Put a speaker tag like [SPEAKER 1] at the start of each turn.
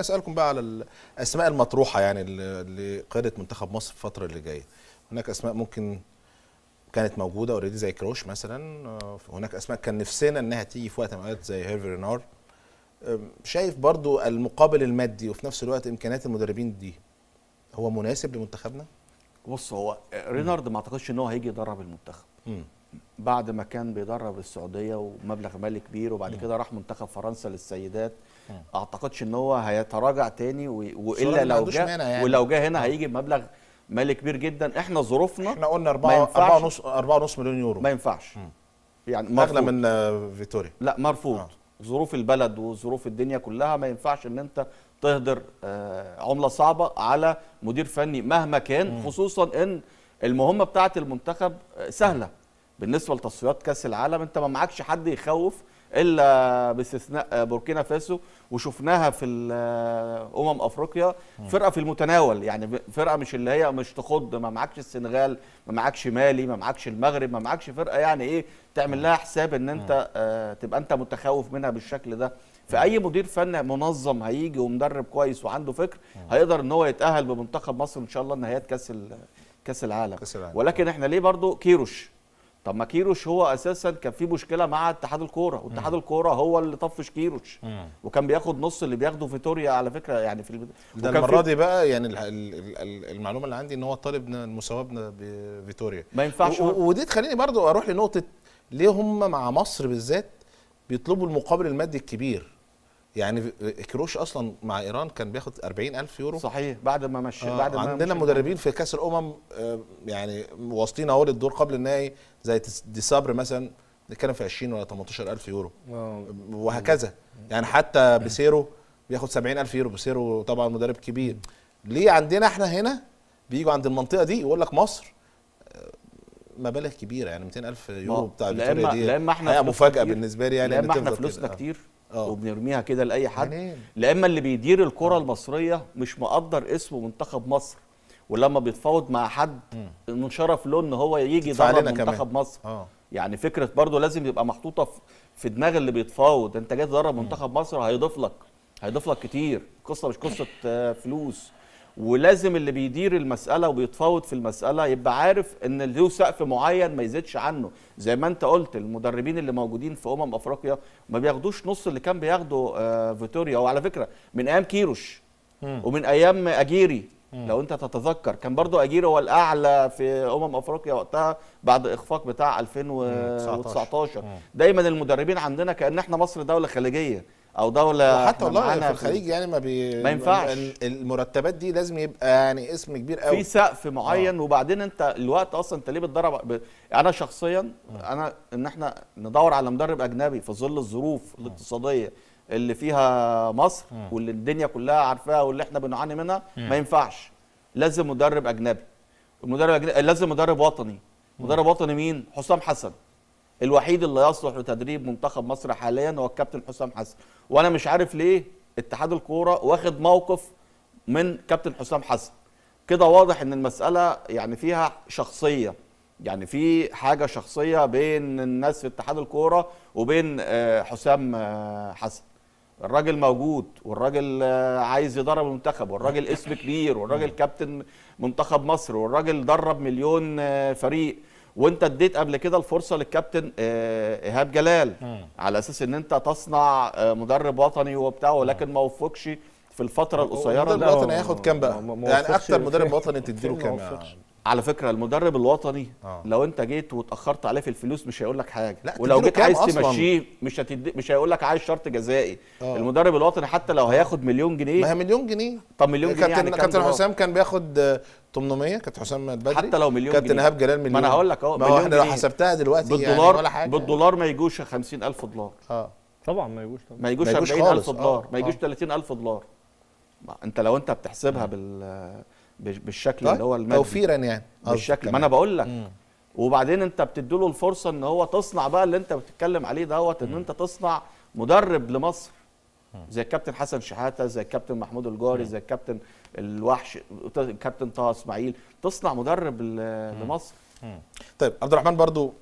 [SPEAKER 1] اسالكم بقى على الاسماء المطروحه يعني لقياده منتخب مصر في الفتره اللي جايه هناك اسماء ممكن كانت موجوده اوريدي زي كروش مثلا آه، هناك اسماء كان نفسنا انها تيجي في وقت من الاوقات زي هيرفي رينار شايف برضو المقابل المادي وفي نفس الوقت امكانيات المدربين دي هو مناسب لمنتخبنا بص هو
[SPEAKER 2] رينارد ما اعتقدش ان هو هيجي يدرب المنتخب بعد ما كان بيدرب السعوديه ومبلغ مالي كبير وبعد كده راح منتخب فرنسا للسيدات اعتقدش ان هو هيتراجع تاني والا لو جه يعني. ولو جه هنا هيجي بمبلغ مالي كبير جدا احنا ظروفنا احنا قلنا 4 4 ونص مليون يورو ما ينفعش يعني اغلى من آه، فيتوريا لا مرفوض آه. ظروف البلد وظروف الدنيا كلها ما ينفعش ان انت تهدر آه، عمله صعبه على مدير فني مهما كان خصوصا ان المهمه بتاعه المنتخب آه، سهله بالنسبه لتصفيات كاس العالم انت ما معكش حد يخوف الا باستثناء بوركينا فاسو وشفناها في امم افريقيا فرقه في المتناول يعني فرقه مش اللي هي مش تخض ما معكش السنغال ما معكش مالي ما معكش المغرب ما معكش فرقه يعني ايه تعمل لها حساب ان انت آه، تبقى انت متخوف منها بالشكل ده فاي مدير فني منظم هيجي ومدرب كويس وعنده فكر هيقدر ان هو يتاهل بمنتخب مصر ان شاء الله نهائيات كاس كاس العالم ولكن احنا ليه برضو كيروش طب ما كيروش هو اساسا كان في مشكله مع اتحاد الكوره واتحاد الكوره هو اللي طفش كيروش مم. وكان بياخد نص اللي بياخده فيتوريا على
[SPEAKER 1] فكره يعني في البدايه ده المره دي بقى يعني المعلومه اللي عندي ان هو طالب المساواه بفيتوريا ما ينفعش ودي تخليني برضو اروح لنقطه ليه هم مع مصر بالذات بيطلبوا المقابل المادي الكبير يعني كروش اصلا مع ايران كان بياخد 40000 يورو صحيح بعد ما مشي آه بعد ما عندنا مدربين في كاس الامم آه يعني واصلين اهو للدور قبل النهائي زي دي صبر مثلا بنتكلم في 20 ولا 18000 يورو أوه. وهكذا يعني حتى بسيرو بياخد 70000 يورو بسيرو طبعا مدرب كبير ليه عندنا احنا هنا بيجوا عند المنطقه دي يقول لك مصر آه، مبالغ كبيره يعني 200000 يورو بتاع الفيكتوريا دي لا اما احنا مفاجاه بالنسبه لي يعني لا اما احنا فلوسنا كتير
[SPEAKER 2] أوه. وبنرميها كده لاي حد يعني لا اما اللي بيدير الكره المصريه مش مقدر اسمه منتخب مصر ولما بيتفاوض مع حد شرف له ان هو يجي يدرب منتخب كمان. مصر أوه. يعني فكره برضه لازم يبقى محطوطه في دماغ اللي بيتفاوض انت جاي تدرب منتخب مصر هيضيف لك هيضيف لك كتير قصه مش قصه آه، فلوس ولازم اللي بيدير المساله وبيتفاوض في المساله يبقى عارف ان له سقف معين ما يزيدش عنه زي ما انت قلت المدربين اللي موجودين في امم افريقيا ما بياخدوش نص اللي كان بياخده آه، فيتوريا وعلى فكره من ايام كيروش ومن ايام اجيري لو انت تتذكر كان برضو اجيري هو الاعلى في امم افريقيا وقتها بعد اخفاق بتاع 2019 دايما المدربين عندنا كان احنا مصر دوله خليجيه او دوله حتى والله في الخليج
[SPEAKER 1] يعني ما بي ما ينفعش
[SPEAKER 2] المرتبات دي لازم يبقى يعني اسم كبير قوي في سقف معين آه. وبعدين انت الوقت اصلا انت ليه بتدرب ب... انا شخصيا آه. انا ان احنا ندور على مدرب اجنبي في ظل الظروف آه. الاقتصاديه اللي فيها مصر آه. واللي الدنيا كلها عارفاها واللي احنا بنعاني منها آه. ما ينفعش لازم مدرب اجنبي المدرب أجنبي... لازم مدرب وطني آه. مدرب وطني مين حسام حسن الوحيد اللي يصلح لتدريب منتخب مصر حاليا هو الكابتن حسام حسن وانا مش عارف ليه اتحاد الكوره واخد موقف من كابتن حسام حسن كده واضح ان المساله يعني فيها شخصيه يعني في حاجه شخصيه بين الناس في اتحاد الكوره وبين آه، حسام آه، حسن الراجل موجود والراجل آه، عايز يدرب المنتخب والراجل اسم كبير والراجل كابتن منتخب مصر والراجل درب مليون فريق وانت اديت قبل كده الفرصه للكابتن آه، ايهاب جلال م. على اساس ان انت تصنع آه، مدرب وطني وبتاع ولكن ما وفقش في الفتره القصيره المدرب الوطني هياخد كام بقى؟ يعني اكتر مدرب وطني تديله كام؟ على فكره المدرب الوطني آه. لو انت جيت واتاخرت عليه في الفلوس مش هيقول لك حاجه لا ولو جيت عايز تمشيه مش هتدي مش هيقول لك عايز شرط جزائي آه. المدرب الوطني حتى لو آه. هياخد مليون جنيه ما هي مليون
[SPEAKER 1] جنيه طب مليون جنيه كابتن يعني كابتن حسام كان بياخد 800 كابتن حسام بدري حتى لو مليون كابتن ايهاب جلال مليون ما انا هقول لك اهو ما احنا لو حسبتها دلوقتي يعني بالدولار يعني ولا حاجه بالدولار
[SPEAKER 2] ما يجوش 50000 دولار اه طبعا ما يجوش طبعا ما يجوش 40000 آه. دولار ما يجوش 30000 آه. دولار انت لو انت بتحسبها بال بالشكل طيب. اللي هو المادي توفيرا يعني بالشكل ما يعني. انا بقول لك وبعدين انت له الفرصه ان هو تصنع بقى اللي انت بتتكلم عليه دوت ان انت تصنع مدرب لمصر زي الكابتن حسن شحاته زي الكابتن محمود الجاري زي الكابتن الوحش الكابتن طه اسماعيل تصنع مدرب لمصر طيب عبد الرحمن برضو